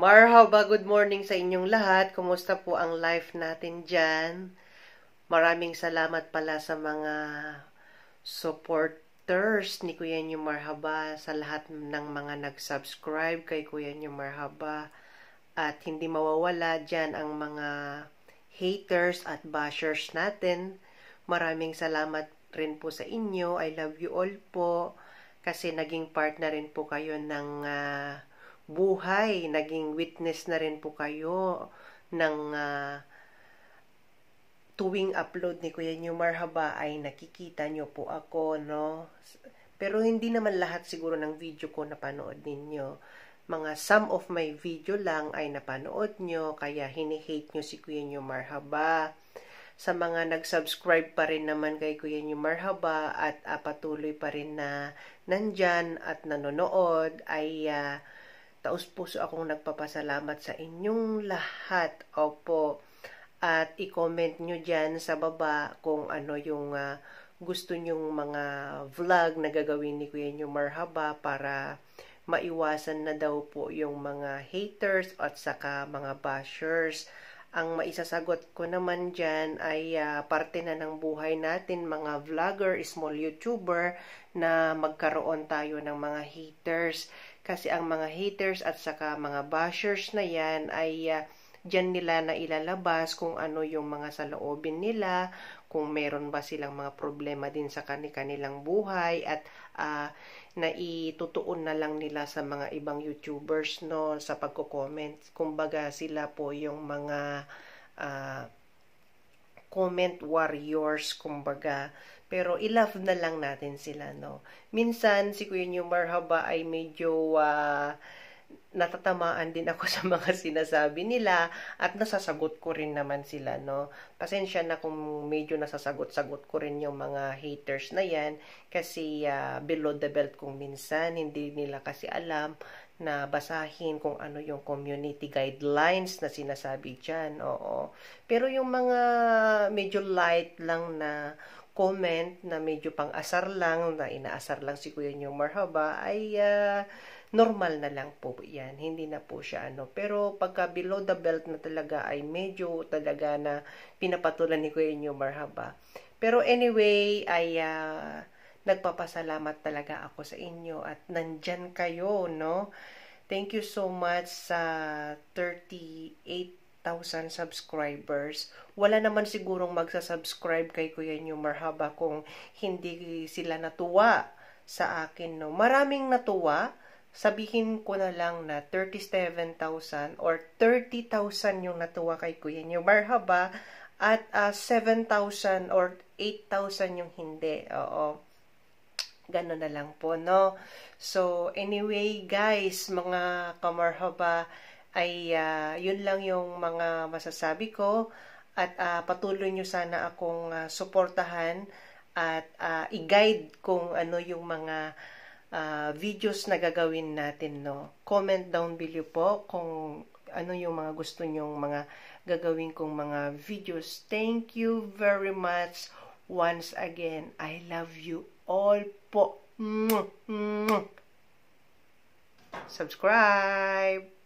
Marhaba, good morning sa inyong lahat. Kumusta po ang life natin dyan? Maraming salamat pala sa mga supporters ni Kuya Nyo Marhaba, sa lahat ng mga nag-subscribe kay Kuya Nyo Marhaba. At hindi mawawala dyan ang mga haters at bashers natin. Maraming salamat rin po sa inyo. I love you all po. Kasi naging part na rin po kayo ng... Uh, buhay, naging witness na rin po kayo ng uh, tuwing upload ni Kuya Newmar Haba ay nakikita nyo po ako, no? Pero hindi naman lahat siguro ng video ko napanood ninyo. Mga some of my video lang ay napanood nyo, kaya hinihate nyo si Kuya Newmar Haba sa mga nag-subscribe pa rin naman kay Kuya Nyo Marhaba at uh, patuloy pa rin na nandyan at nanonood ay uh, Taos puso akong nagpapasalamat sa inyong lahat. Opo. At i-comment nyo dyan sa baba kung ano yung uh, gusto nyong mga vlog na gagawin ni Kuya Nyo Marhaba para maiwasan na daw po yung mga haters at saka mga bashers. Ang maisasagot ko naman dyan ay uh, parte na ng buhay natin mga vlogger, small YouTuber na magkaroon tayo ng mga haters. Kasi ang mga haters at saka mga bashers na yan ay uh, dyan nila na ilalabas kung ano yung mga saloobin nila, kung meron ba silang mga problema din sa kanilang buhay at uh, naitutuon na lang nila sa mga ibang YouTubers no sa pagko-comment. Kumbaga sila po yung mga uh, comment warriors, kumbaga. Pero ilove na lang natin sila, no? Minsan, si Kuya New Marhaba ay medyo uh, natatamaan din ako sa mga sinasabi nila at nasasagot ko rin naman sila, no? Pasensya na kung medyo nasasagot-sagot ko rin yung mga haters na yan kasi uh, below the belt kung minsan hindi nila kasi alam na basahin kung ano yung community guidelines na sinasabi dyan. Oo. Pero yung mga medyo light lang na comment na medyo pang-asar lang, na inaasar lang si Kuya New Marhaba, ay uh, normal na lang po yan. Hindi na po siya ano. Pero pagka below the belt na talaga ay medyo talaga na pinapatulan ni Kuya New Marhaba. Pero anyway, ay uh, nagpapasalamat talaga ako sa inyo at nandyan kayo, no? Thank you so much sa 38,000 subscribers. Wala naman sigurong magsasubscribe kay Kuya Newmer haba kung hindi sila natuwa sa akin, no? Maraming natuwa. Sabihin ko na lang na 37,000 or 30,000 yung natuwa kay Kuya Newmer haba at uh, ah, 7,000 or 8,000 yung hindi. Oo. Ganun na lang po, no? So, anyway, guys, mga kamarhaba, ay uh, yun lang yung mga masasabi ko at uh, patuloy nyo sana akong uh, suportahan at uh, i-guide kung ano yung mga uh, videos na gagawin natin, no? Comment down below po kung ano yung mga gusto nyong mga gagawin kong mga videos. Thank you very much. Once again, I love you all po. Subscribe!